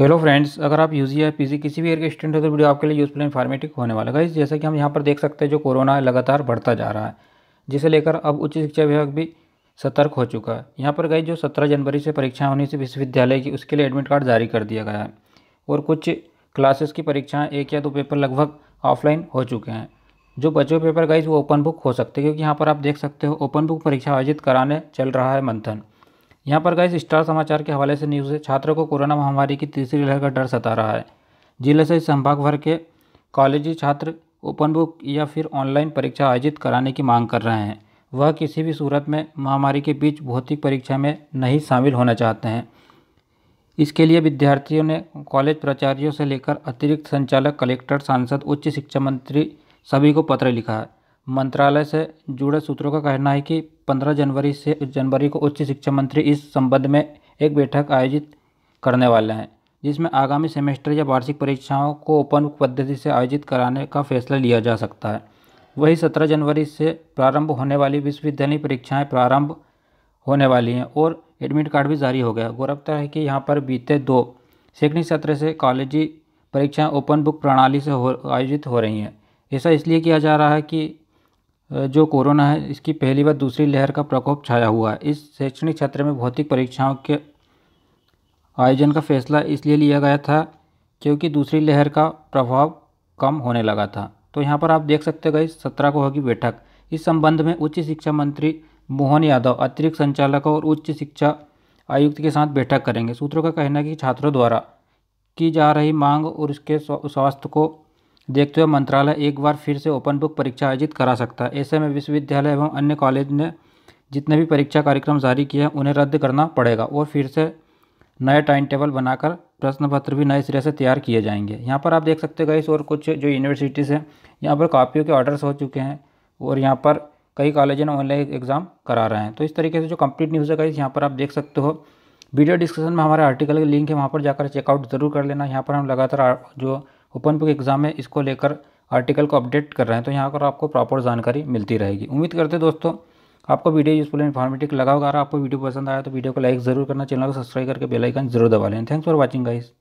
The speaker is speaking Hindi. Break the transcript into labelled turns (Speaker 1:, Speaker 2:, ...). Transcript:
Speaker 1: हेलो फ्रेंड्स अगर आप यूजी या पीजी किसी भी एयर के स्टूडेंट हो तो वीडियो आपके लिए यूज़फुल इन्फॉर्मेटिव होने वाला है जैसा कि हम यहाँ पर देख सकते हैं जो कोरोना है लगातार बढ़ता जा रहा है जिसे लेकर अब उच्च शिक्षा विभाग भी सतर्क हो चुका है यहाँ पर गई जो सत्रह जनवरी से परीक्षाएं होनी थी विश्वविद्यालय की उसके लिए एडमिट कार्ड जारी कर दिया गया है और कुछ क्लासेस की परीक्षाएँ एक या दो पेपर लगभग ऑफलाइन हो चुके हैं जो बचे पेपर गई वो ओपन बुक हो सकते हैं क्योंकि यहाँ पर आप देख सकते हो ओपन बुक परीक्षा आयोजित कराने चल रहा है मंथन यहाँ पर गाइस स्टार समाचार के हवाले से न्यूज़ है छात्रों को कोरोना महामारी की तीसरी लहर का डर सता रहा है जिले से संभाग भर के कॉलेजी छात्र ओपन बुक या फिर ऑनलाइन परीक्षा आयोजित कराने की मांग कर रहे हैं वह किसी भी सूरत में महामारी के बीच भौतिक परीक्षा में नहीं शामिल होना चाहते हैं इसके लिए विद्यार्थियों ने कॉलेज प्राचार्यों से लेकर अतिरिक्त संचालक कलेक्टर सांसद उच्च शिक्षा मंत्री सभी को पत्र लिखा है मंत्रालय से जुड़े सूत्रों का कहना है कि 15 जनवरी से जनवरी को उच्च शिक्षा मंत्री इस संबंध में एक बैठक आयोजित करने वाले हैं जिसमें आगामी सेमेस्टर या वार्षिक परीक्षाओं को ओपन पद्धति से आयोजित कराने का फैसला लिया जा सकता है वही 17 जनवरी से प्रारंभ होने वाली विश्वविद्यालय परीक्षाएँ प्रारंभ होने वाली हैं और एडमिट कार्ड भी जारी हो गया गौरतलब है कि यहाँ पर बीते दो शैक्षणिक सत्र से कॉलेजी परीक्षाएं ओपन बुक प्रणाली से हो आयोजित हो रही हैं ऐसा इसलिए किया जा रहा है कि जो कोरोना है इसकी पहली बार दूसरी लहर का प्रकोप छाया हुआ है इस शैक्षणिक क्षेत्र में भौतिक परीक्षाओं के आयोजन का फैसला इसलिए लिया गया था क्योंकि दूसरी लहर का प्रभाव कम होने लगा था तो यहाँ पर आप देख सकते गए सत्रह को होगी बैठक इस संबंध में उच्च शिक्षा मंत्री मोहन यादव अतिरिक्त संचालक और उच्च शिक्षा आयुक्त के साथ बैठक करेंगे सूत्रों का कहना है कि छात्रों द्वारा की जा रही मांग और उसके स्वास्थ्य को देखते हुए मंत्रालय एक बार फिर से ओपन बुक परीक्षा आयोजित करा सकता है ऐसे में विश्वविद्यालय एवं अन्य कॉलेज ने जितने भी परीक्षा कार्यक्रम जारी किए हैं उन्हें रद्द करना पड़ेगा और फिर से नया टाइम टेबल बनाकर प्रश्न पत्र भी नए सिरे से तैयार किए जाएंगे यहाँ पर आप देख सकते हैं गई और कुछ जो यूनिवर्सिटीज़ हैं यहाँ पर कापियों के ऑर्डर्स हो चुके हैं और यहाँ पर कई कॉलेज ने ऑनलाइन एग्ज़ाम करा रहे हैं तो इस तरीके से जो कंप्लीट न्यूज़ है गई यहाँ पर आप देख सकते हो वीडियो डिस्क्रिप्शन में हमारे आर्टिकल के लिंक है वहाँ पर जाकर चेकआउट ज़रूर कर लेना यहाँ पर हम लगातार जो ओपन बुक एग्ज़ाम में इसको लेकर आर्टिकल को अपडेट कर रहे हैं तो यहाँ पर आपको प्रॉपर जानकारी मिलती रहेगी उम्मीद करते दोस्तों आपको वीडियो यूजफुल इन्फॉर्मेटिव लगा होगा अगर आपको वीडियो पसंद आया तो वीडियो को लाइक जरूर करना चैनल को सब्सक्राइब करके बेल आइकन जरूर दबा लें थैंक्स फॉर वॉचिंग गाइस